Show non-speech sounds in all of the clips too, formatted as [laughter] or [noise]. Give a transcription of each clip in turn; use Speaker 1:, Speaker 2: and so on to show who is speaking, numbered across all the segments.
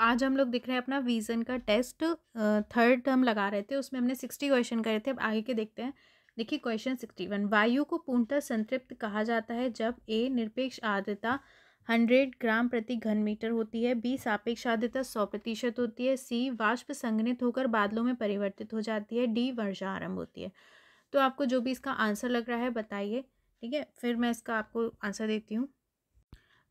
Speaker 1: आज हम लोग देख रहे हैं अपना विजन का टेस्ट थर्ड टर्म लगा रहे थे उसमें हमने सिक्सटी क्वेश्चन करे थे अब आगे के देखते हैं देखिए क्वेश्चन सिक्सटी वन वायु को पूर्णतः संतृप्त कहा जाता है जब ए निरपेक्ष आर्द्रता हंड्रेड ग्राम प्रति घन मीटर होती है बी सापेक्ष आर्द्रता सौ प्रतिशत होती है सी वाष्प संघनित होकर बादलों में परिवर्तित हो जाती है डी वर्षा आरंभ होती है तो आपको जो भी इसका आंसर लग रहा है बताइए ठीक है फिर मैं इसका आपको आंसर देती हूँ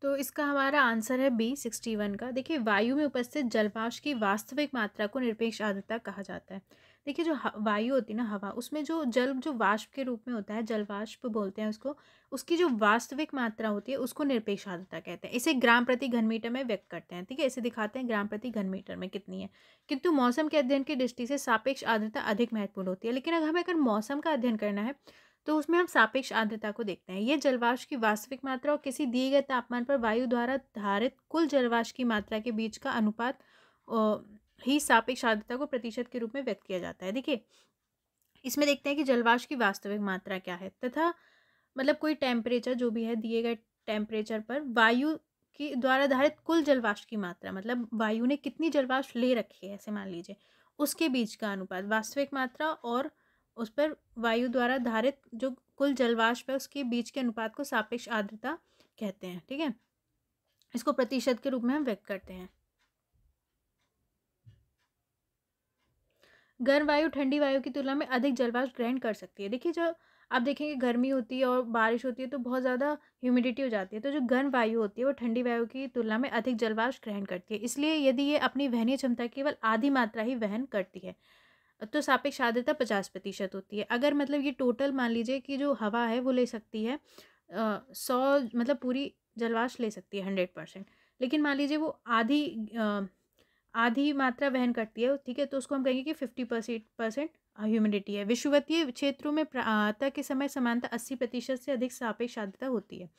Speaker 1: तो इसका हमारा आंसर है बी सिक्सटी वन का देखिए वायु में उपस्थित जलवाष्प की वास्तविक मात्रा को निरपेक्ष आर्द्रता कहा जाता है देखिए जो वायु होती है ना हवा उसमें जो जल जो वाष्प के रूप में होता है जलवाष्प बोलते हैं उसको उसकी जो वास्तविक मात्रा होती है उसको निरपेक्ष आर्द्रता कहते हैं इसे ग्राम प्रति घन मीटर में व्यक्त करते हैं ठीक है इसे दिखाते हैं ग्राम प्रति घन मीटर में कितनी है किंतु मौसम के अध्ययन की दृष्टि से सापेक्ष आर्द्रता अधिक महत्वपूर्ण होती है लेकिन अगर हमें अगर मौसम का अध्ययन करना है तो उसमें हम सापेक्ष आर्द्रता को देखते हैं ये जलवाष्प की वास्तविक मात्रा और किसी दिए गए तापमान पर वायु द्वारा धारित कुल जलवाष्प की मात्रा के बीच का अनुपात ही सापेक्ष आर्द्रता को प्रतिशत के रूप में व्यक्त किया जाता है देखिए इसमें देखते हैं कि जलवाष्प की वास्तविक मात्रा क्या है तथा मतलब कोई टेम्परेचर जो भी है दिए गए टेम्परेचर पर वायु की द्वारा धारित कुल जलवाष्प की मात्रा मतलब वायु ने कितनी जलवाष्प ले रखी है ऐसे मान लीजिए उसके बीच का अनुपात वास्तविक मात्रा और उस पर वायु द्वारा धारित जो कुल जलवाष्प है उसके बीच के अनुपात को सापेक्ष आर्द्रता कहते हैं ठीक है इसको प्रतिशत के रूप में हम व्यक्त करते हैं गर्म वायु ठंडी वायु की तुलना में अधिक जलवाष्प ग्रहण कर सकती है देखिए जो आप देखेंगे गर्मी होती है और बारिश होती है तो बहुत ज़्यादा ह्यूमिडिटी हो जाती है तो जो गर्म वायु होती है वो ठंडी वायु की तुलना में अधिक जलवाष्प ग्रहण करती है इसलिए यदि ये अपनी वहनीय क्षमता केवल आधी मात्रा ही वहन करती है तो सापेक्ष आर्द्रता पचास प्रतिशत होती है अगर मतलब ये टोटल मान लीजिए कि जो हवा है वो ले सकती है सौ मतलब पूरी जलवाश ले सकती है हंड्रेड परसेंट लेकिन मान लीजिए वो आधी आधी मात्रा वहन करती है ठीक है तो उसको हम कहेंगे कि फिफ्टी परसेंट परसेंट ह्यूमिडिटी है विश्ववतीय क्षेत्रों में प्रातः के समय समानता अस्सी प्रतिशत से अधिक सापेक्ष आर्द्रता होती है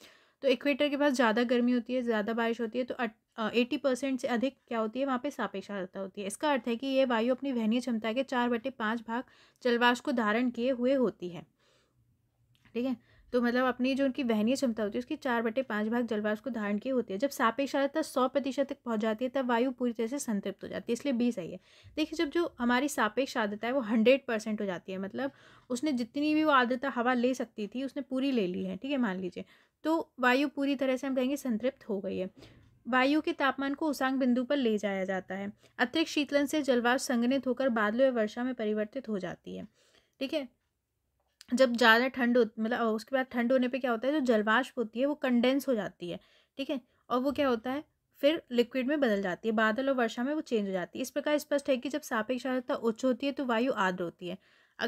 Speaker 1: तो इक्वेटर के पास ज़्यादा गर्मी होती है ज़्यादा बारिश होती है तो एटी परसेंट से अधिक क्या होती है वहाँ पे सापेक्ष आर्द्रता होती है इसका अर्थ है कि ये वायु अपनी वहनीय क्षमता के चार बटे पाँच भाग जलवाष्प को धारण किए हुए होती है ठीक है तो मतलब अपनी जो उनकी वहनीय क्षमता होती है उसकी चार बटे पाँच भाग जलवाष्प को धारण किए होती है जब सापेक्ष आर्द्रता सौ प्रतिशत तक पहुँच जाती है तब वायु पूरी तरह से संतृप्त हो जाती है इसलिए बी सही है देखिए जब जो हमारी सापेक्ष आर्द्रता है वो हंड्रेड परसेंट हो जाती है मतलब उसने जितनी भी वो आर्द्रता हवा ले सकती थी उसने पूरी ले ली है ठीक है मान लीजिए तो वायु पूरी तरह से हम कहेंगे संतृप्त हो गई है वायु के तापमान को उसांग बिंदु पर ले जाया जाता है अतिरिक्त शीतलन से जलवाष्प संगनित होकर बादलों या वर्षा में परिवर्तित हो जाती है ठीक है जब ज़्यादा ठंड मतलब उसके बाद ठंड होने पे क्या होता है जो जलवाष्प होती है वो कंडेंस हो जाती है ठीक है और वो क्या होता है फिर लिक्विड में बदल जाती है बादल और वर्षा में वो चेंज हो जाती है इस प्रकार स्पष्ट है कि जब सापेक्ष आर्द्रता उच्च होती है तो वायु आर्द्र होती है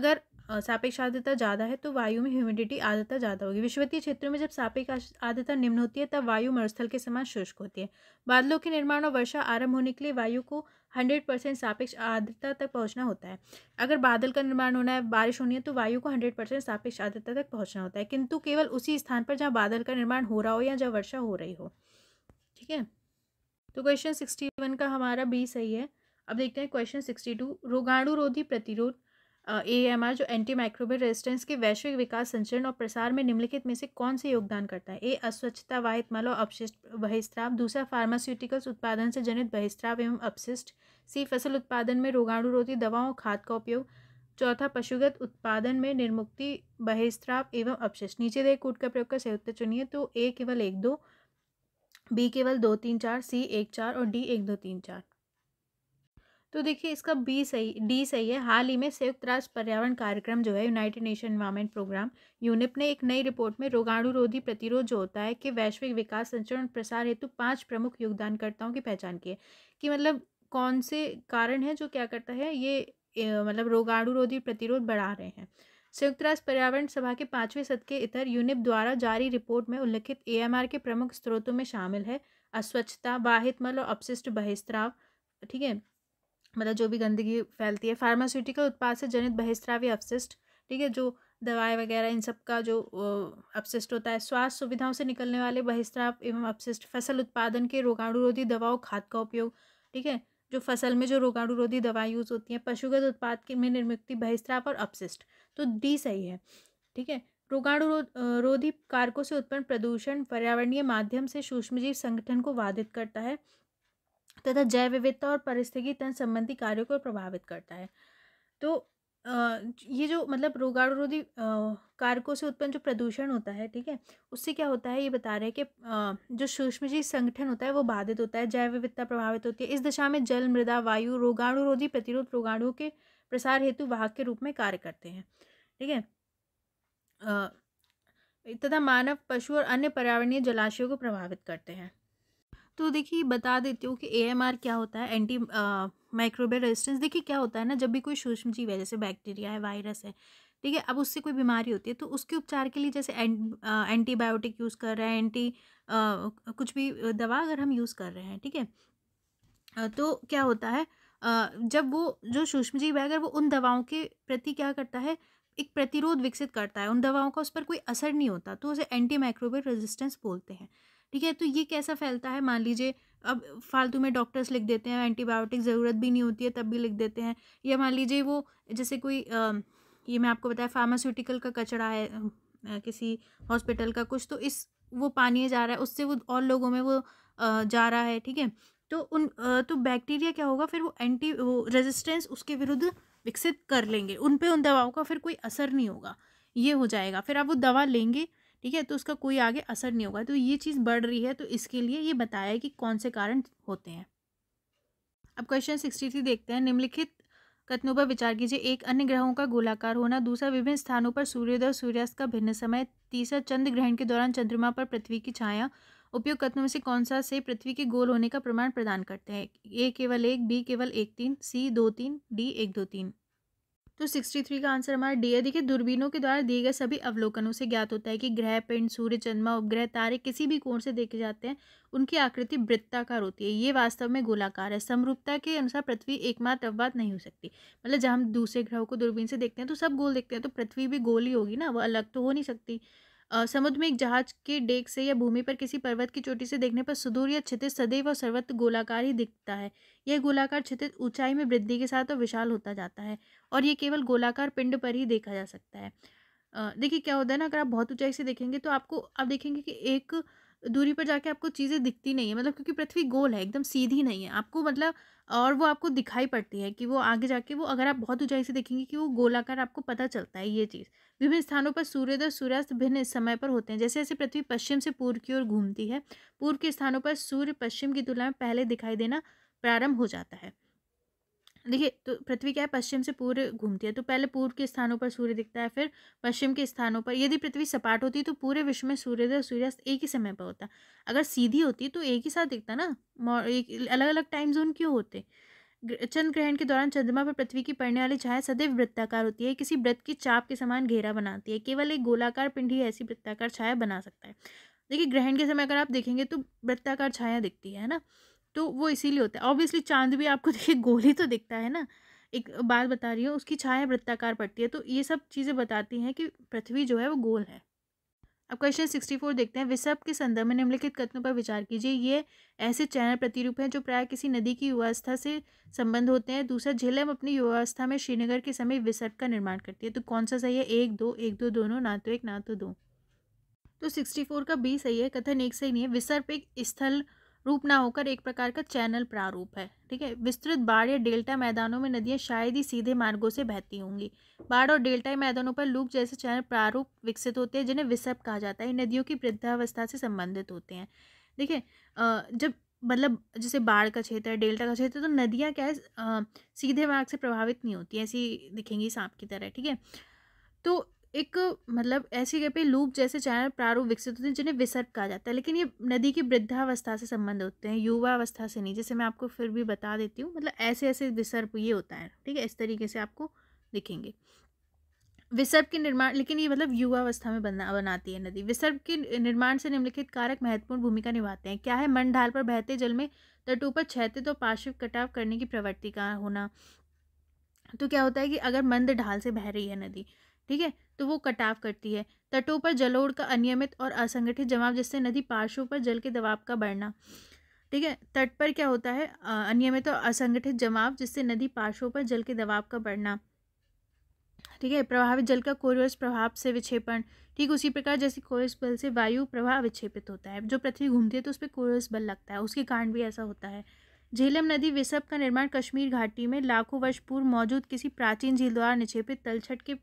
Speaker 1: अगर सापेक्ष आर्द्रता ज़्यादा है तो वायु में ह्यूमिडिटी आर्द्रता ज़्यादा होगी विश्वतीय क्षेत्रों में जब सापेक्ष आर्द्रता निम्न होती है तब वायु मरुस्थल के समान शुष्क होती है बादलों के निर्माण और वर्षा आरंभ होने के लिए वायु को हंड्रेड परसेंट सापेक्ष आर्द्रता तक पहुंचना होता है अगर बादल का निर्माण होना है बारिश होनी है तो वायु को हंड्रेड परसेंट सापेक्ष आर्द्रता तक पहुंचना होता है किंतु केवल उसी स्थान पर जहाँ बादल का निर्माण हो रहा हो या जहाँ वर्षा हो रही हो ठीक है तो क्वेश्चन सिक्सटी वन का हमारा बी सही है अब देखते हैं क्वेश्चन सिक्सटी टू रोगाणुरोधी प्रतिरोध ए एम आर जो एंटी माइक्रोबियल रेजिस्टेंस के वैश्विक विकास संचरण और प्रसार में निम्नलिखित में से कौन से योगदान करता है ए अस्वच्छता वाहित मल और अपशिष्ट बहिस्त्राव दूसरा फार्मास्यूटिकल्स उत्पादन से जनित बहिस्त्राव एवं अपशिष्ट सी फसल उत्पादन में रोगाणुरोधी दवाओं और खाद का उपयोग चौथा पशुगत उत्पादन में निर्मुक्ति बहिस्त्राव एवं अपशिष्ट नीचे दे कूट का प्रयोग कर सही उत्तर चुनिए तो ए केवल एक दो बी केवल दो तीन चार सी एक चार और डी एक दो तीन चार तो देखिए इसका बी सही डी सही है हाल ही में संयुक्त राष्ट्र पर्यावरण कार्यक्रम जो है United Nation Environment Programme UNEP ने एक नई रिपोर्ट में रोगाणुरोधी प्रतिरोध जो होता है कि वैश्विक विकास संचरण प्रसार हेतु पांच प्रमुख योगदानकर्ताओं की पहचान की है कि मतलब कौन से कारण है जो क्या करता है ये मतलब रोगाणुरोधी प्रतिरोध बढ़ा रहे हैं संयुक्त राष्ट्र पर्यावरण सभा के पाँचवें सद के इतर यूनिप द्वारा जारी रिपोर्ट में उल्लिखित ए के प्रमुख स्रोतों में शामिल है अस्वच्छता बाहित मल और अपशिष्ट बहिस्त्राव ठीक है मतलब जो भी गंदगी फैलती है फार्मास्यूटिकल उत्पाद से जनित बहिस्त्रावी अपशिष्ट ठीक है जो दवाई वगैरह इन सब का जो अपशिष्ट होता है स्वास्थ्य सुविधाओं से निकलने वाले बहिस्त्राव एवं अपशिष्ट फसल उत्पादन के रोगाणुरोधी दवाओं खाद का उपयोग ठीक है जो फसल में जो रोगाणुरोधी दवा यूज़ होती है पशुगत उत्पाद के में निर्मुक्ति बहिस्त्राव और अपशिष्ट तो डी सही है ठीक है रोगाणु रोधी कारकों से उत्पन्न प्रदूषण पर्यावरणीय माध्यम से सूक्ष्मजीव संगठन को बाधित करता है तथा जैव विविधता और परिस्थिति तंत्र संबंधी कार्यों को प्रभावित करता है तो ये जो मतलब रोगाणुरोधी कारकों से उत्पन्न जो प्रदूषण होता है ठीक है उससे क्या होता है ये बता रहे हैं कि जो सूक्ष्मजीव संगठन होता है वो बाधित होता है जैव विविधता प्रभावित होती है इस दिशा में जल मृदा वायु रोगाणुरोधी प्रतिरोध रोगाणुओं के प्रसार हेतु वाहक के रूप में कार्य करते हैं ठीक है तथा मानव पशु और अन्य पर्यावरणीय जलाशयों को प्रभावित करते हैं तो देखिए बता देती हूँ कि ए क्या होता है एंटी माइक्रोबियल रेजिस्टेंस देखिए क्या होता है ना जब भी कोई सूक्ष्म जीव है जैसे बैक्टीरिया है वायरस है ठीक है अब उससे कोई बीमारी होती है तो उसके उपचार के लिए जैसे एंटीबायोटिक यूज़ कर रहे हैं एंटी आ, कुछ भी दवा अगर हम यूज़ कर रहे हैं ठीक है तो क्या होता है आ, जब वो जो सूक्ष्म जीव है अगर वो उन दवाओं के प्रति क्या करता है एक प्रतिरोध विकसित करता है उन दवाओं का उस पर कोई असर नहीं होता तो उसे एंटी माइक्रोबियल रेजिस्टेंस बोलते हैं ठीक है तो ये कैसा फैलता है मान लीजिए अब फालतू में डॉक्टर्स लिख देते हैं एंटीबायोटिक ज़रूरत भी नहीं होती है तब भी लिख देते हैं या मान लीजिए वो जैसे कोई आ, ये मैं आपको बताया फार्मास्यूटिकल का कचरा है आ, किसी हॉस्पिटल का कुछ तो इस वो पानी जा रहा है उससे वो और लोगों में वो आ, जा रहा है ठीक है तो उन तो बैक्टीरिया क्या होगा फिर वो एंटी वो रेजिस्टेंस उसके विरुद्ध विकसित कर लेंगे उन पर उन दवाओं का फिर कोई असर नहीं होगा ये हो जाएगा फिर आप वो दवा लेंगे ठीक है तो उसका कोई आगे असर नहीं होगा तो ये चीज़ बढ़ रही है तो इसके लिए ये बताया कि कौन से कारण होते हैं अब क्वेश्चन सिक्सटी थ्री देखते हैं निम्नलिखित कथनों पर विचार कीजिए एक अन्य ग्रहों का गोलाकार होना दूसरा विभिन्न स्थानों पर सूर्योदय और सूर्यास्त का भिन्न समय तीसरा चंद्र ग्रहण के दौरान चंद्रमा पर पृथ्वी की छाया उपयोग कथनों में से कौन सा से पृथ्वी के गोल होने का प्रमाण प्रदान करते हैं ए केवल एक बी केवल एक तीन सी दो तीन डी एक दो तीन तो सिक्सटी थ्री का आंसर हमारा डी है देखिए दूरबीनों के द्वारा दिए गए सभी अवलोकनों से ज्ञात होता है कि ग्रह पिंड सूर्य चंद्रमा उपग्रह तारे किसी भी कोण से देखे जाते हैं उनकी आकृति वृत्ताकार होती है ये वास्तव में गोलाकार है समरूपता के अनुसार पृथ्वी एकमात्र अववाद नहीं हो सकती मतलब जब हम दूसरे ग्रहों को दूरबीन से देखते हैं तो सब गोल देखते हैं तो पृथ्वी भी गोल ही होगी ना वो अलग तो हो नहीं सकती समुद्र में एक जहाज के डेक से या भूमि पर किसी पर्वत की चोटी से देखने पर सुदूर या क्षितिज सदैव और सर्वत गोलाकार ही दिखता है यह गोलाकार क्षितिज ऊंचाई में वृद्धि के साथ और विशाल होता जाता है और ये केवल गोलाकार पिंड पर ही देखा जा सकता है देखिए क्या होता है ना अगर आप बहुत ऊंचाई से देखेंगे तो आपको आप देखेंगे कि एक दूरी पर जाके आपको चीज़ें दिखती नहीं है मतलब क्योंकि पृथ्वी गोल है एकदम सीधी नहीं है आपको मतलब और वो आपको दिखाई पड़ती है कि वो आगे जाके वो अगर आप बहुत ऊंचाई से देखेंगे कि वो गोलाकार आपको पता चलता है ये चीज़ विभिन्न स्थानों पर सूर्योदय और सूर्यास्त भिन्न समय पर होते हैं जैसे जैसे पृथ्वी पश्चिम से पूर्व की ओर घूमती है पूर्व के स्थानों पर सूर्य पश्चिम की तुलना में पहले दिखाई देना प्रारंभ हो जाता है देखिए तो पृथ्वी क्या है पश्चिम से पूर्व घूमती है तो पहले पूर्व के स्थानों पर सूर्य दिखता है फिर पश्चिम के स्थानों पर यदि पृथ्वी सपाट होती तो पूरे विश्व में सूर्योदय और सूर्यास्त एक ही समय पर होता अगर सीधी होती तो एक ही साथ दिखता ना एक अलग अलग टाइम जोन क्यों होते चंद्र ग्रहण के दौरान चंद्रमा पर पृथ्वी की पड़ने वाली छाया सदैव वृत्ताकार होती है किसी वृत्त की चाप के समान घेरा बनाती है केवल एक गोलाकार पिंड ही ऐसी वृत्ताकार छाया बना सकता है देखिए ग्रहण के समय अगर आप देखेंगे तो वृत्ताकार छाया दिखती है ना तो वो इसीलिए होता है ऑब्वियसली चांद भी आपको [laughs] देखिए गोली तो दिखता है ना एक बात बता रही हूँ उसकी छाया वृत्ताकार पड़ती है तो ये सब चीज़ें बताती हैं कि पृथ्वी जो है वो गोल है अब क्वेश्चन सिक्सटी फोर देखते हैं विसर्प के संदर्भ में निम्नलिखित कथनों पर विचार कीजिए ये ऐसे चैनल प्रतिरूप हैं जो प्राय किसी नदी की युवावस्था से संबंध होते हैं दूसरा झेलम अपनी युवावस्था में श्रीनगर के समय विसर्प का निर्माण करती है तो कौन सा सही है एक दो एक दो दोनों ना तो एक ना तो दो तो सिक्सटी फोर का बी सही है कथन एक सही नहीं है विसर्प एक स्थल रूप ना होकर एक प्रकार का चैनल प्रारूप है ठीक है विस्तृत बाढ़ या डेल्टा मैदानों में नदियां शायद ही सीधे मार्गों से बहती होंगी बाढ़ और डेल्टा मैदानों पर लूप जैसे चैनल प्रारूप विकसित होते हैं जिन्हें विसप कहा जाता है नदियों की वृद्धावस्था से संबंधित होते हैं ठीक है जब मतलब जैसे बाढ़ का क्षेत्र है डेल्टा का क्षेत्र तो नदियाँ क्या है सीधे मार्ग से प्रभावित नहीं होती ऐसी दिखेंगी सांप की तरह ठीक है तो एक मतलब ऐसी जगह पे लूप जैसे चैनल प्रारूप विकसित होते हैं जिन्हें विसर्प कहा जाता है लेकिन ये नदी की वृद्धावस्था से संबंध होते हैं युवा अवस्था से नहीं जैसे मैं आपको फिर भी बता देती हूँ मतलब ऐसे ऐसे विसर्प ये होता है ठीक है इस तरीके से आपको दिखेंगे विसर्प के निर्माण लेकिन ये मतलब युवावस्था में बना बनाती है नदी विसर्प के निर्माण से निम्नलिखित कारक महत्वपूर्ण भूमिका निभाते हैं क्या है मन ढाल पर बहते जल में तटों पर छहते तो पार्श्व कटाव करने की प्रवृत्ति का होना तो क्या होता है कि अगर मंद ढाल से बह रही है नदी ठीक है तो वो कटाव करती है तटों पर जलोड़ का अनियमित और असंगठित जमाव जिससे नदी पार्श्वों पर जल के दबाव का बढ़ना ठीक है तट पर क्या होता है अनियमित और असंगठित जमाव जिससे नदी पार्श्वों पर जल के दबाव का बढ़ना ठीक है प्रभावित जल का कोरियस प्रभाव से विक्षेपण ठीक उसी प्रकार जैसे कोरियस बल से वायु प्रवाह विक्षेपित होता है जो पृथ्वी घूमती है तो उस पर कोरियस बल लगता है उसके कारण भी ऐसा होता है झेलम नदी विसब का निर्माण कश्मीर घाटी में लाखों वर्ष पूर्व मौजूद किसी प्राचीन झील द्वारा निक्षेपित तलछट के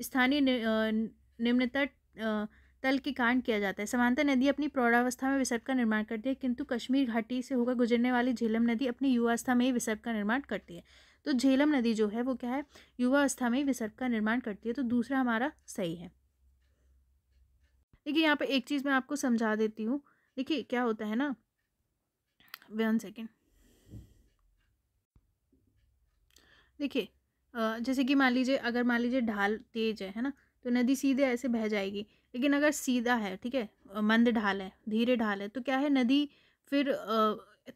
Speaker 1: स्थानीय निम्नतर तल के कारण किया जाता है समानता नदी अपनी प्रौढ़ावस्था में विसर्ग का निर्माण करती है किंतु कश्मीर घाटी से होकर गुजरने वाली झेलम नदी अपनी युवावस्था में ही विसर्ग का निर्माण करती है तो झेलम नदी जो है वो क्या है युवावस्था में ही विसर्ग का निर्माण करती है तो दूसरा हमारा सही है देखिए यहाँ पर एक चीज़ मैं आपको समझा देती हूँ देखिए क्या होता है ना वन सेकेंड देखिए जैसे कि मान लीजिए अगर मान लीजिए ढाल तेज है है ना तो नदी सीधे ऐसे बह जाएगी लेकिन अगर सीधा है ठीक है मंद ढाल है धीरे ढाल है तो क्या है नदी फिर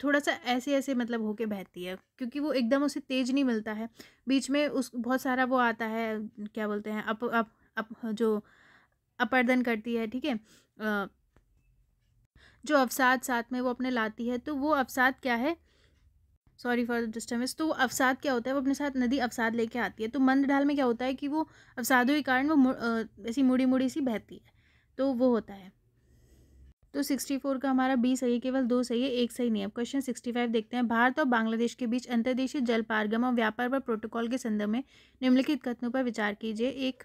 Speaker 1: थोड़ा सा ऐसे ऐसे मतलब होके बहती है क्योंकि वो एकदम उसे तेज नहीं मिलता है बीच में उस बहुत सारा वो आता है क्या बोलते हैं अप अप, अप जो अपर्दन करती है ठीक है जो अवसाद साथ में वो अपने लाती है तो वो अवसाद क्या है सॉरी फॉर द डिस्टर्बेंस तो अवसाद क्या होता है वो अपने साथ नदी अवसाद लेके आती है तो मंद ढाल में क्या होता है कि वो अवसादों के कारण वो ऐसी मुड़ी मुड़ी सी बहती है तो वो होता है तो सिक्सटी फोर का हमारा बी सही है केवल दो सही है एक सही नहीं है क्वेश्चन सिक्सटी फाइव देखते हैं भारत और बांग्लादेश के बीच अंतर्देशीय जल पारगम और व्यापार पर प्रोटोकॉल के संदर्भ में निम्नलिखित कथनों पर विचार कीजिए एक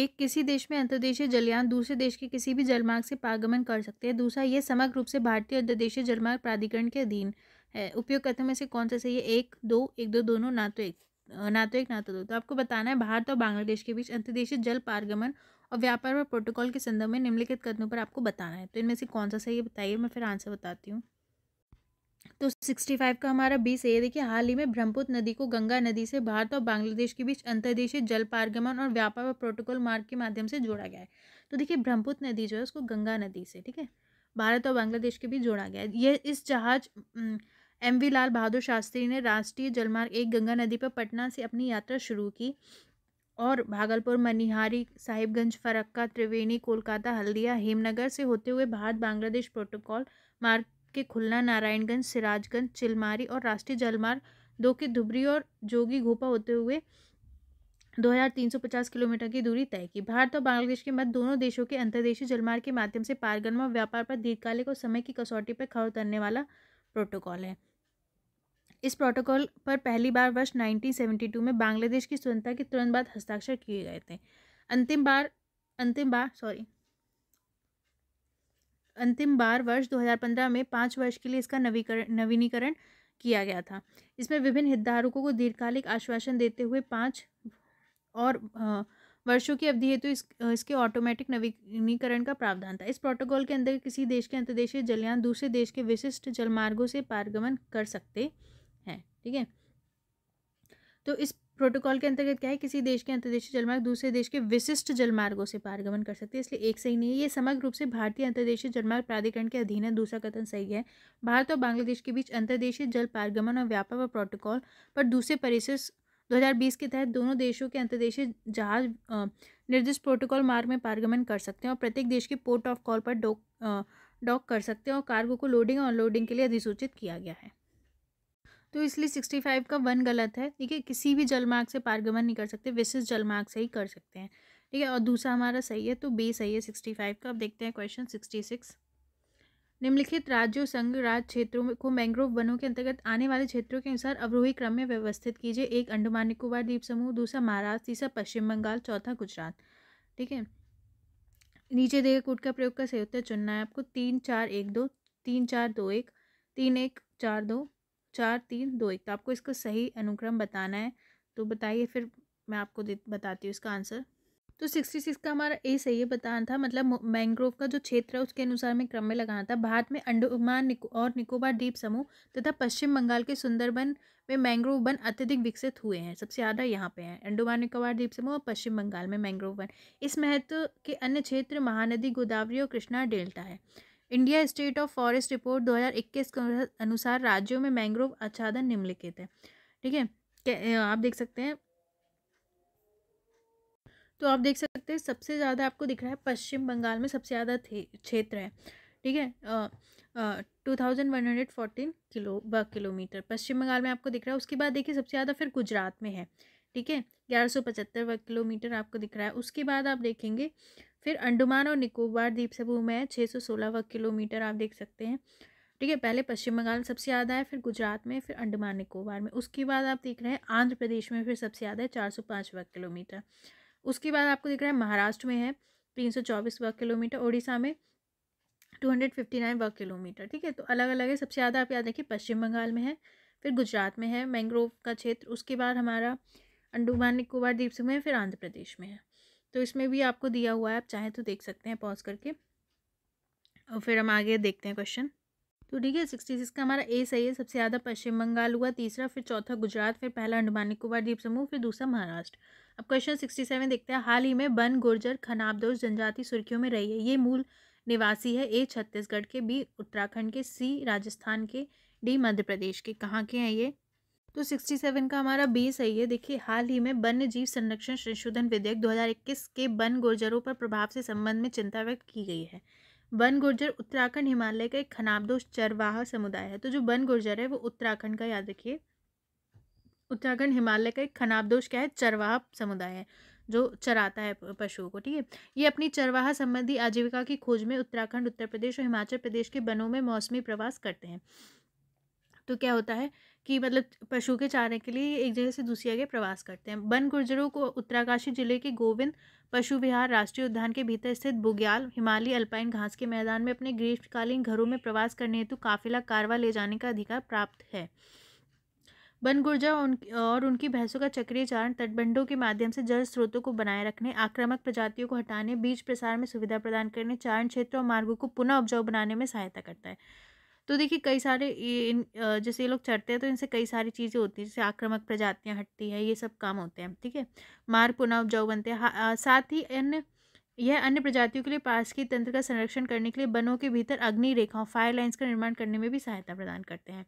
Speaker 1: एक किसी देश में अंतर्देशीय जलयान दूसरे देश के किसी भी जलमार्ग से पारगमन कर सकते हैं दूसरा यह समग्र रूप से भारतीय अंतर्देशीय जलमार्ग प्राधिकरण के अधीन उपयोग उपयोगकर्ता में से कौन सा सही है एक दो एक दो दोनों ना तो एक ना तो एक ना तो दो तो आपको बताना है भारत और बांग्लादेश के बीच अंतर्देशीय जल पारगमन और व्यापार पर प्रोटोकॉल के संदर्भ में निम्नलिखित कदमों पर आपको बताना है तो इनमें से कौन सा सही है बताइए मैं फिर आंसर बताती हूँ तो सिक्सटी फाइव का हमारा बी सही है देखिए हाल ही में ब्रह्मपुत्र नदी को गंगा नदी से भारत और बांग्लादेश के बीच अंतर्देशीय जल पारगमन और व्यापार और प्रोटोकॉल मार्ग के माध्यम से जोड़ा गया है तो देखिए ब्रह्मपुत्र नदी जो है उसको गंगा नदी से ठीक है भारत और बांग्लादेश के बीच जोड़ा गया है ये इस जहाज एम वी लाल बहादुर शास्त्री ने राष्ट्रीय जलमार्ग एक गंगा नदी पर पटना से अपनी यात्रा शुरू की और भागलपुर मनिहारी साहिबगंज फरक्का त्रिवेणी कोलकाता हल्दिया हेमनगर से होते हुए भारत बांग्लादेश प्रोटोकॉल मार्ग के खुलना नारायणगंज सिराजगंज चिलमारी और राष्ट्रीय जलमार्ग दो के धुबरी और जोगी घोपा होते हुए 2350 किलोमीटर की दूरी तय की भारत और बांग्लादेश के मध्य दोनों देशों के अंतर्देशीय जलमार्ग के माध्यम से पारगमन और व्यापार पर दीर्घकालिक और समय की कसौटी पर खड़ा उतरने वाला प्रोटोकॉल है इस प्रोटोकॉल पर पहली बार वर्ष 1972 में बांग्लादेश की स्वतंत्रता के तुरंत बाद हस्ताक्षर किए गए थे अंतिम बार अंतिम बार सॉरी अंतिम बार वर्ष 2015 में पाँच वर्ष के लिए इसका नवीकरण नवीनीकरण किया गया था इसमें विभिन्न हितधारकों को दीर्घकालिक आश्वासन देते हुए पाँच और वर्षों की अवधि हेतु तो इस, इसके ऑटोमेटिक नवीनीकरण का प्रावधान था इस प्रोटोकॉल के अंदर किसी देश के अंतर्देशीय जलयान दूसरे देश के विशिष्ट जलमार्गों से पारगमन कर सकते हैं ठीक है तो इस प्रोटोकॉल के अंतर्गत क्या है किसी देश के अंतर्देशीय जलमार्ग दूसरे देश के विशिष्ट जलमार्गों से पारगमन कर सकते हैं इसलिए एक सही नहीं है ये समग्र रूप से भारतीय अंतर्देशीय जलमार्ग प्राधिकरण के अधीन है दूसरा कथन सही है भारत और बांग्लादेश के बीच अंतर्देशीय जल पारगमन और व प्रोटोकॉल पर दूसरे परिसर दो के तहत दोनों देशों के अंतर्देशीय जहाज निर्दिष्ट प्रोटोकॉल मार्ग में पारगमन कर सकते हैं और प्रत्येक देश के पोर्ट ऑफ कॉल पर डॉक डॉक कर सकते हैं और कार्गो को लोडिंग और अनलोडिंग के लिए अधिसूचित किया गया है तो इसलिए सिक्सटी फाइव का वन गलत है ठीक है किसी भी जलमार्ग से पारगमन नहीं कर सकते विशिष्ट जलमार्ग से ही कर सकते हैं ठीक है और दूसरा हमारा सही है तो बी सही है सिक्सटी फाइव का अब देखते हैं क्वेश्चन सिक्सटी सिक्स निम्नलिखित राज्यों संघ राज क्षेत्रों को मैंग्रोव वनों के अंतर्गत आने वाले क्षेत्रों के अनुसार अवरोही क्रम में व्यवस्थित कीजिए एक अंडमान निकोबार द्वीप समूह दूसरा महाराष्ट्र तीसरा पश्चिम बंगाल चौथा गुजरात ठीक है नीचे देखे कोट का प्रयोग का सही उत्तर चुनना है आपको तीन चार एक दो तीन चार दो एक तीन एक चार दो चार तीन दो एक तो आपको इसको सही अनुक्रम बताना है तो बताइए फिर मैं आपको बताती हूँ इसका आंसर तो सिक्सटी सिक्स का हमारा ए सही है बताना था मतलब मैंग्रोव का जो क्षेत्र है उसके अनुसार में क्रम में लगाना था भारत में अंडमान निको और निकोबार द्वीप समूह तथा पश्चिम बंगाल के सुंदरबन में मैंग्रोव वन अत्यधिक विकसित हुए हैं सबसे ज़्यादा यहाँ पे हैं अंडमान निकोबार द्वीप समूह और पश्चिम बंगाल में मैंग्रोव वन इस महत्व के अन्य क्षेत्र महानदी गोदावरी और कृष्णा डेल्टा है India state of forest report 2021 के अनुसार राज्यों में मैंग्रोव आच्छादन निम्नलिखित है ठीक है आप देख सकते हैं तो आप देख सकते हैं सबसे ज़्यादा आपको दिख रहा है पश्चिम बंगाल में सबसे ज़्यादा क्षेत्र है ठीक है two thousand one hundred fourteen kilo व किलोमीटर पश्चिम बंगाल में आपको दिख रहा है उसके बाद देखिए सबसे ज़्यादा फिर गुजरात में है ठीक है ग्यारह सौ पचहत्तर वर्ग किलोमीटर आपको दिख रहा है उसके बाद आप देखेंगे फिर अंडमान और निकोबार द्वीप समूह में छः सौ सोलह वर्ग किलोमीटर आप देख सकते हैं ठीक है पहले पश्चिम बंगाल सबसे ज़्यादा है फिर गुजरात में फिर अंडमान निकोबार में उसके बाद आप देख रहे हैं आंध्र प्रदेश में फिर सबसे ज़्यादा है चार सौ पाँच वर्ग किलोमीटर उसके बाद आपको दिख रहा है महाराष्ट्र में है तीन सौ चौबीस वर्ग किलोमीटर उड़ीसा में टू हंड्रेड फिफ्टी नाइन वर्ग किलोमीटर ठीक है तो अलग अलग है सबसे ज़्यादा आप याद रखिए पश्चिम बंगाल में है फिर गुजरात में है मैंग्रोव का क्षेत्र उसके बाद हमारा अंडमान निकोबार द्वीप समूह है फिर आंध्र प्रदेश में है तो इसमें भी आपको दिया हुआ है आप चाहें तो देख सकते हैं पॉज करके और फिर हम आगे देखते हैं क्वेश्चन तो ठीक है सिक्सटी सिक्स का हमारा ए सही है सबसे ज़्यादा पश्चिम बंगाल हुआ तीसरा फिर चौथा गुजरात फिर पहला अंडमान निकोबार द्वीप समूह फिर दूसरा महाराष्ट्र अब क्वेश्चन सिक्सटी सेवन देखते हैं हाल ही में बन गुर्जर खनाबदोश जनजाति सुर्खियों में रही है ये मूल निवासी है ए छत्तीसगढ़ के बी उत्तराखंड के सी राजस्थान के डी मध्य प्रदेश के कहाँ के हैं ये तो 67 का हमारा बी सही है देखिए हाल ही में वन्य जीव संरक्षण संशोधन विधेयक 2021 के वन गुर्जरों पर प्रभाव से संबंध में चिंता व्यक्त की गई है वन गुर्जर उत्तराखंड हिमालय का एक खनाबदोष चरवाहा समुदाय है तो जो वन गुर्जर है वो उत्तराखंड का याद रखिए उत्तराखंड हिमालय का एक खनाबदोष क्या है चरवाहा समुदाय है जो चराता है पशुओं को ठीक है ये अपनी चरवाहा संबंधी आजीविका की खोज में उत्तराखंड उत्तर प्रदेश और हिमाचल प्रदेश के वनों में मौसमी प्रवास करते हैं तो क्या होता है कि मतलब पशु के चारे के लिए एक जगह से दूसरी जगह प्रवास करते हैं वन गुर्जरों को उत्तराकाशी जिले के गोविंद पशु विहार राष्ट्रीय उद्यान के भीतर स्थित बुग्याल हिमालय अल्पाइन घास के मैदान में अपने ग्रीष्मकालीन घरों में प्रवास करने हेतु काफिला कारवा ले जाने का अधिकार प्राप्त है वन गुर्जर उन, और उनकी भैंसों का चक्रीय चारण तटबंधों के माध्यम से जल स्रोतों को बनाए रखने आक्रामक प्रजातियों को हटाने बीज प्रसार में सुविधा प्रदान करने चारण क्षेत्र और मार्गों को पुनः उपजाऊ बनाने में सहायता करता है तो देखिए कई सारे इन जैसे ये लोग चढ़ते हैं तो इनसे कई सारी चीज़ें होती हैं जैसे आक्रामक प्रजातियाँ हटती है ये सब काम होते हैं ठीक है मार पुनः उपजाऊ बनते हैं साथ ही अन्य यह अन्य प्रजातियों के लिए पास की तंत्र का संरक्षण करने के लिए वनों के भीतर अग्नि रेखाओं फायर लाइन्स का निर्माण करने में भी सहायता प्रदान करते हैं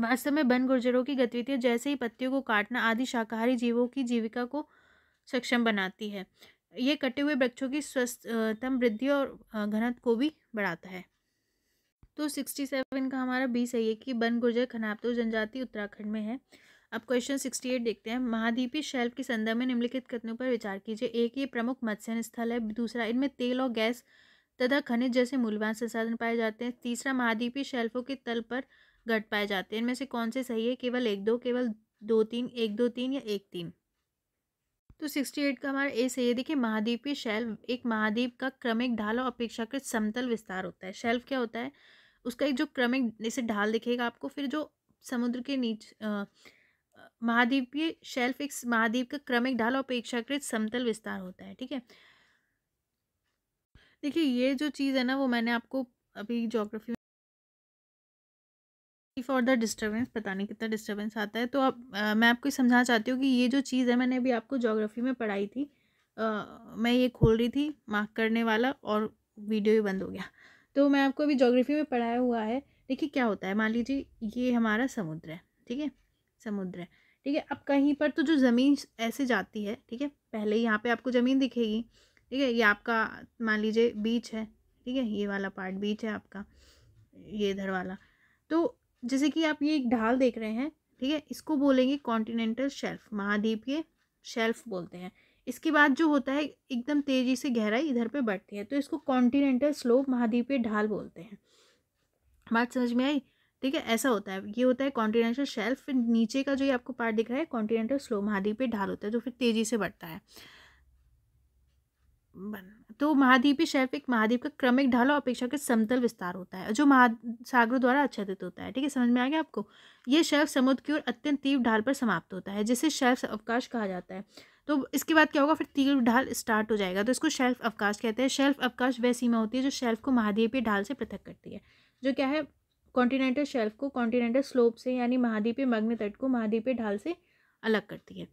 Speaker 1: वास्तव में वन गुर्जरों की गतिविधियाँ जैसे ही पत्तियों को काटना आदि शाकाहारी जीवों की जीविका को सक्षम बनाती है ये कटे हुए वृक्षों की स्वस्थतम वृद्धि और घनत्व को भी बढ़ाता है तो सिक्सटी सेवन का हमारा बी सही है कि बन गुर्जर खनापतो जनजाति उत्तराखंड में है अब क्वेश्चन सिक्सटी एट देखते हैं महाद्वीपीय शेल्फ के संदर्भ में निम्नलिखित कथनों पर विचार कीजिए एक ये प्रमुख मत्स्यन स्थल है दूसरा इनमें तेल और गैस तथा खनिज जैसे मूल्यवान संसाधन पाए जाते हैं तीसरा महाद्वीपीय शेल्फों के तल पर घट पाए जाते हैं इनमें से कौन से सही है केवल एक दो केवल दो तीन एक दो तीन या एक तीन तो सिक्सटी एट का हमारा ए सही है देखिए महाद्वीपीय शेल्फ एक महाद्वीप का क्रमिक ढाल और अपेक्षाकृत समतल विस्तार होता है शेल्फ क्या होता है उसका एक जो क्रमिक जैसे ढाल दिखेगा आपको फिर जो समुद्र के नीचे महाद्वीपीय शेल्फ एक महाद्वीप का क्रमिक ढाल और अपेक्षाकृत समतल विस्तार होता है ठीक है देखिए ये जो चीज़ है ना वो मैंने आपको अभी जोग्राफी फॉर द डिस्टर्बेंस पता नहीं कितना डिस्टर्बेंस आता है तो अब मैं आपको समझाना चाहती हूँ कि ये जो चीज़ है मैंने अभी आपको जोग्राफी में पढ़ाई थी आ, मैं ये खोल रही थी मार्क करने वाला और वीडियो ही बंद हो गया तो मैं आपको अभी जोग्राफी में पढ़ाया हुआ है देखिए क्या होता है मान लीजिए ये हमारा समुद्र है ठीक है समुद्र है ठीक है अब कहीं पर तो जो ज़मीन ऐसे जाती है ठीक है पहले यहाँ पे आपको ज़मीन दिखेगी ठीक है ये आपका मान लीजिए बीच है ठीक है ये वाला पार्ट बीच है आपका ये इधर वाला तो जैसे कि आप ये एक ढाल देख रहे हैं ठीक है इसको बोलेंगे कॉन्टिनेंटल शेल्फ महाद्वीपीय के शेल्फ बोलते हैं इसके बाद जो होता है एकदम तेज़ी से गहराई इधर पे बढ़ती है तो इसको कॉन्टिनेंटल स्लोप महाद्वीपीय ढाल बोलते हैं बात समझ में आई ठीक है ऐसा होता है ये होता है कॉन्टिनेंटल शेल्फ फिर नीचे का जो ये आपको पार्ट दिख रहा है कॉन्टिनेंटल स्लो महाद्वीपीय ढाल होता है जो फिर तेज़ी से बढ़ता है तो महाद्वीपीय शेल्फ एक महाद्वीप का क्रमिक ढाल और अपेक्षा के समतल विस्तार होता है जो महा सागरों द्वारा आच्छादित होता है ठीक है समझ में आ गया आपको ये शेल्फ समुद्र की ओर अत्यंत तीव्र ढाल पर समाप्त होता है जिसे शेल्फ अवकाश कहा जाता है तो इसके बाद क्या होगा फिर तीर ढाल स्टार्ट हो जाएगा तो इसको शेल्फ अवकाश कहते हैं शेल्फ अवकाश वह सीमा होती है जो शेल्फ को महाद्वीपीय ढाल से पृथक करती है जो क्या है कॉन्टिनेंटल शेल्फ को कॉन्टिनेंटल स्लोप से यानी महाद्वीपीय मग्न तट को महाद्वीपीय ढाल से अलग करती है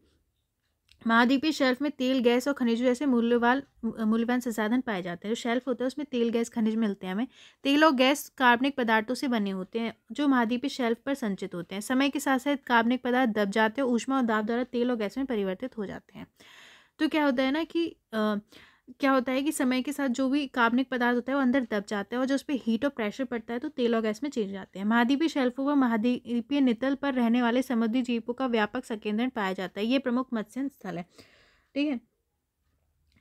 Speaker 1: महाद्वीपीय शेल्फ में तेल गैस और खनिज जैसे मूल्यवान मूल्यवान संसाधन पाए जाते हैं जो शेल्फ होता है उसमें तेल गैस खनिज मिलते हैं हमें तेल और गैस कार्बनिक पदार्थों से बने होते हैं जो महाद्वीपीय शेल्फ पर संचित होते हैं समय के साथ साथ कार्बनिक पदार्थ दब जाते हैं ऊष्मा और दाब द्वारा तेल और गैस में परिवर्तित हो जाते हैं तो क्या होता है ना कि आ, क्या होता है कि समय के साथ जो भी कार्बनिक पदार्थ होता है वो अंदर दब जाता है और जो उस पर हीट और प्रेशर पड़ता है तो तेल और गैस में चेंज जाते हैं महाद्वीपीय शेल्फों व महाद्वीपीय नितल पर रहने वाले समुद्री जीवों का व्यापक संकेंद्रण पाया जाता है ये प्रमुख मत्स्य स्थल है ठीक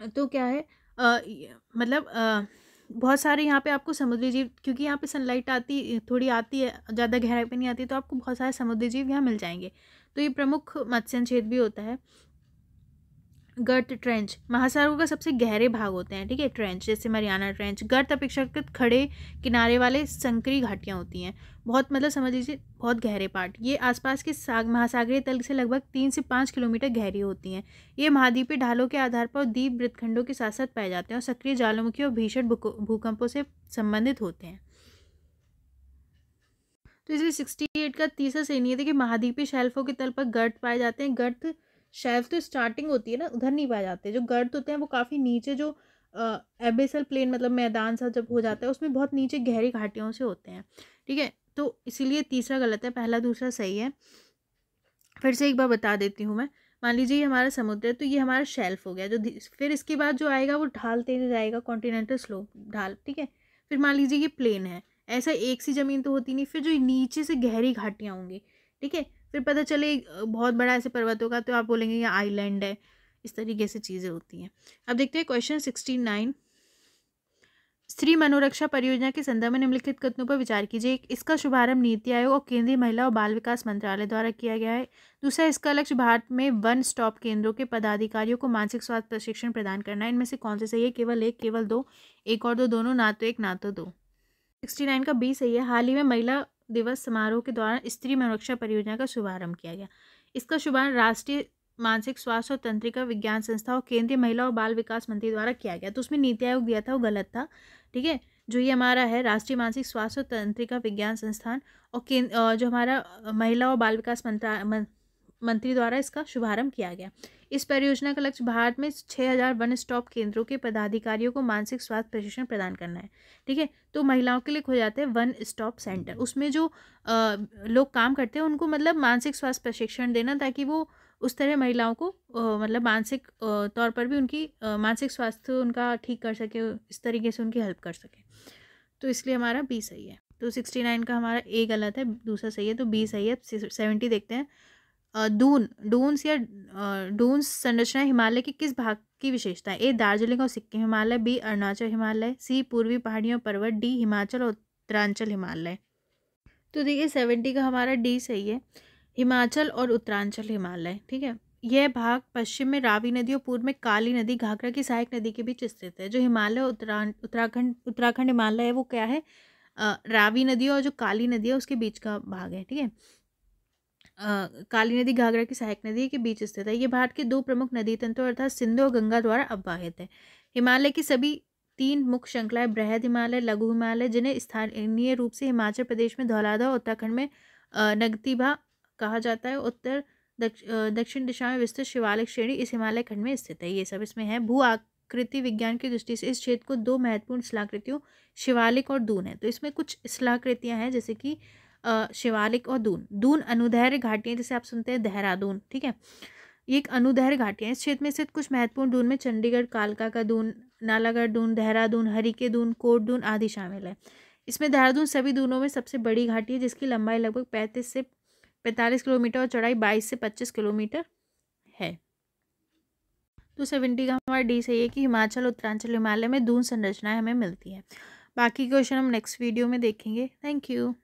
Speaker 1: है तो क्या है आ, मतलब आ, बहुत सारे यहाँ पे आपको समुद्री जीव क्योंकि यहाँ पे सनलाइट आती थोड़ी आती है ज़्यादा गहराई पे नहीं आती तो आपको बहुत सारे समुद्री जीव यहाँ मिल जाएंगे तो ये प्रमुख मत्स्य क्षेत्र भी होता है गर्त ट्रेंच महासागरों का सबसे गहरे भाग होते हैं ठीक है ट्रेंच जैसे मरियाना ट्रेंच गर्त अपेक्षाकृत खड़े किनारे वाले संकरी घाटियाँ होती हैं बहुत मतलब समझ लीजिए बहुत गहरे पार्ट ये आसपास के साग महासागरीय तल से लगभग तीन से पाँच किलोमीटर गहरी होती हैं ये महाद्वीपीय ढालों के आधार पर द्वीप वृत्तखंडों के साथ साथ पाए जाते हैं और सक्रिय ज्वालामुखी और भीषण भूकंपों से संबंधित होते हैं तो इसलिए सिक्सटी एट का तीसरा सही नहीं है कि महाद्वीपीय शेल्फों के तल पर गर्त पाए जाते हैं गर्त शेल्फ तो स्टार्टिंग होती है ना उधर नहीं पाए जाते जो गर्द होते हैं वो काफ़ी नीचे जो एबेसल प्लेन मतलब मैदान सा जब हो जाता है उसमें बहुत नीचे गहरी घाटियों से होते हैं ठीक है तो इसीलिए तीसरा गलत है पहला दूसरा सही है फिर से एक बार बता देती हूँ मैं मान लीजिए ये हमारा समुद्र है तो ये हमारा शेल्फ हो गया जो फिर इसके बाद जो आएगा वो ढाल तेज जाएगा कॉन्टिनेंटल स्लोप ढाल ठीक है फिर मान लीजिए ये प्लेन है ऐसा एक सी ज़मीन तो होती नहीं फिर जो नीचे से गहरी घाटियाँ होंगी ठीक है फिर पता चले बहुत बड़ा ऐसे पर्वत होगा तो आप बोलेंगे ये आइलैंड है इस तरीके से चीज़ें होती हैं अब देखते हैं क्वेश्चन सिक्सटी नाइन स्त्री मनोरक्षा परियोजना के संदर्भ में निम्नलिखित कथनों पर विचार कीजिए इसका शुभारंभ नीति आयोग और केंद्रीय महिला और बाल विकास मंत्रालय द्वारा किया गया है दूसरा इसका लक्ष्य भारत में वन स्टॉप केंद्रों के पदाधिकारियों को मानसिक स्वास्थ्य प्रशिक्षण प्रदान करना है इनमें से कौन से सही है केवल एक केवल दो एक और दो दोनों ना तो एक ना तो दो सिक्सटी नाइन का बी सही है हाल ही में महिला दिवस समारोह के दौरान स्त्री मनोरक्षा परियोजना का शुभारंभ किया गया इसका शुभारंभ राष्ट्रीय मानसिक स्वास्थ्य और तंत्रिका विज्ञान संस्था और केंद्रीय महिला और बाल विकास मंत्री द्वारा किया गया तो उसमें नीति आयोग दिया था वो गलत था ठीक है जो ये हमारा है राष्ट्रीय मानसिक स्वास्थ्य और तंत्रिका विज्ञान संस्थान और केंद्र जो हमारा महिला और बाल विकास मंत्रा मंत्री द्वारा इसका शुभारंभ किया गया इस परियोजना का लक्ष्य भारत में छः हज़ार वन स्टॉप केंद्रों के पदाधिकारियों को मानसिक स्वास्थ्य प्रशिक्षण प्रदान करना है ठीक है तो महिलाओं के लिए खो जाते हैं वन स्टॉप सेंटर हम्म। उसमें जो आ, लोग काम करते हैं उनको मतलब मानसिक स्वास्थ्य प्रशिक्षण देना ताकि वो उस तरह महिलाओं को आ, मतलब मानसिक तौर पर भी उनकी आ, मानसिक स्वास्थ्य उनका ठीक कर सके इस तरीके से उनकी हेल्प कर सके तो इसलिए हमारा बी सही है तो सिक्सटी नाइन का हमारा ए गलत है दूसरा सही है तो बी सही है सेवेंटी देखते हैं दून डून्स या डून्स संरचना हिमालय के किस भाग की विशेषता है ए दार्जिलिंग और सिक्किम हिमालय बी अरुणाचल हिमालय सी पूर्वी पहाड़ियों पर्वत डी हिमाचल और उत्तरांचल हिमालय तो देखिए सेवेंटी का हमारा डी सही है हिमाचल और उत्तरांचल हिमालय ठीक है यह भाग पश्चिम में रावी नदी और पूर्व में काली नदी घाघरा की सहायक नदी के बीच स्थित है जो हिमालय उत्तरा उत्तराखंड उत्तराखंड हिमालय है वो क्या है रावी नदी और जो काली नदी है उसके बीच का भाग है ठीक है काली नदी घाघरा की सहायक नदी के बीच स्थित है ये भारत के दो प्रमुख नदी तंत्रों अर्थात सिंधु और गंगा द्वारा अवाहित है हिमालय की सभी तीन मुख्य श्रृंखलाएं बृहद हिमालय लघु हिमालय जिन्हें स्थानीय रूप से हिमाचल प्रदेश में धौलाधा और उत्तराखंड में नगतिभा कहा जाता है उत्तर दक्षिण दिशा में विस्तृत शिवालिक श्रेणी इस हिमालय खंड में स्थित है ये सब इसमें है भू आकृति विज्ञान की दृष्टि से इस क्षेत्र को दो महत्वपूर्ण शिलाकृतियों शिवालिक और दून है तो इसमें कुछ शिलाकृतियाँ हैं जैसे कि शिवालिक और दून दून अनुदैर्य घाटियाँ जिसे आप सुनते हैं देहरादून ठीक है ये एक अनुदैर्य घाटियाँ इस क्षेत्र में स्थित कुछ महत्वपूर्ण दून में चंडीगढ़ कालका का दून नालागढ़ दून देहरादून हरी के दून कोट दून आदि शामिल है इसमें देहरादून सभी दूनों में सबसे बड़ी घाटी है जिसकी लंबाई लगभग पैंतीस से पैंतालीस किलोमीटर और चौड़ाई बाईस से पच्चीस किलोमीटर है तो सेवेंटी का हमारा डी सही है कि हिमाचल उत्तरांचल हिमालय में दून संरचनाएं हमें मिलती हैं बाकी क्वेश्चन हम नेक्स्ट वीडियो में देखेंगे थैंक यू